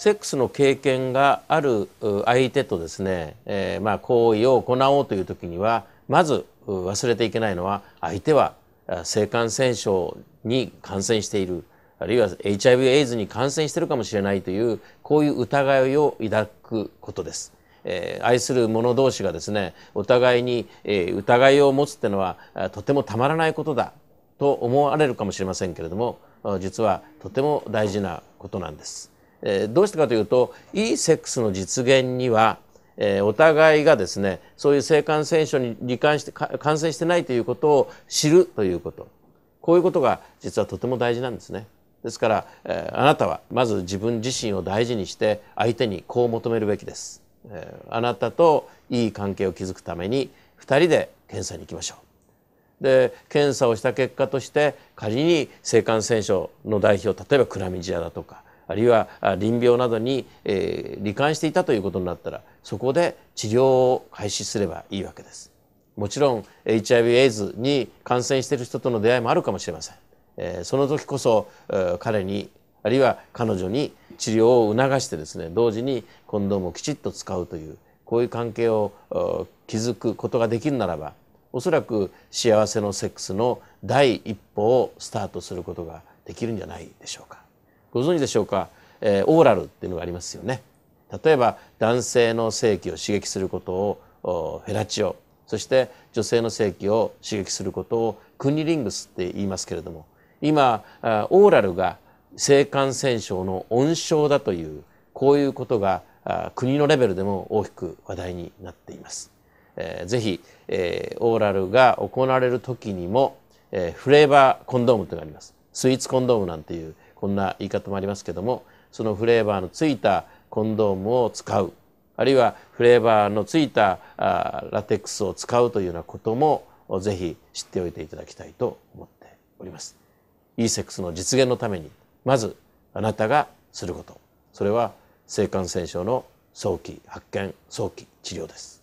セックスの経験がある相手とですね、えー、まあ行為を行おうという時にはまず忘れていけないのは相手は性感染症に感染しているあるいは HIV エイズに感染しているかもしれないというこういう疑いを抱くことです。えー、愛する者同士がですねお互いに、え疑いを持つってのはとてもたまらないことだと思われるかもしれませんけれども実はとても大事なことなんです。えー、どうしてかというといいセックスの実現には、えー、お互いがですねそういう性感染症に罹患して感染してないということを知るということこういうことが実はとても大事なんですね。ですから、えー、あなたはまず自分自身を大事にして相手にこう求めるべきです。えー、あなたといい関係を築くために2人で検査に行きましょう。で検査をした結果として仮に性感染症の代表例えばクラミジアだとかあるいは淋病などに、えー、罹患していたということになったらそこで治療を開始すればいいわけです。もちろん HIV エイズに感染している人との出会いもあるかもしれません。えー、その時こそ、えー、彼にあるいは彼女に治療を促してですね同時にコンドームをきちっと使うというこういう関係を築くことができるならばおそらく幸せのセックスの第一歩をスタートすることができるんじゃないでしょうか。ご存知でしょうか、えー、オーラルっていうのがありますよね。例えば男性の性器を刺激することをフェラチオそして女性の性器を刺激することをクニリングスって言いますけれども今オーラルが性感染症の温床だというこういうことが国のレベルでも大きく話題になっています。えー、ぜひ、えー、オーラルが行われる時にも、えー、フレーバーコンドームというのがあります。スイーツコンドームなんていうこんな言い方もありますけどもそのフレーバーのついたコンドームを使うあるいはフレーバーのついたあラテックスを使うというようなこともぜひ知っておいていただきたいと思っております。いいセックスの実現のためにまずあなたがすることそれは性感染症の早期発見早期治療です。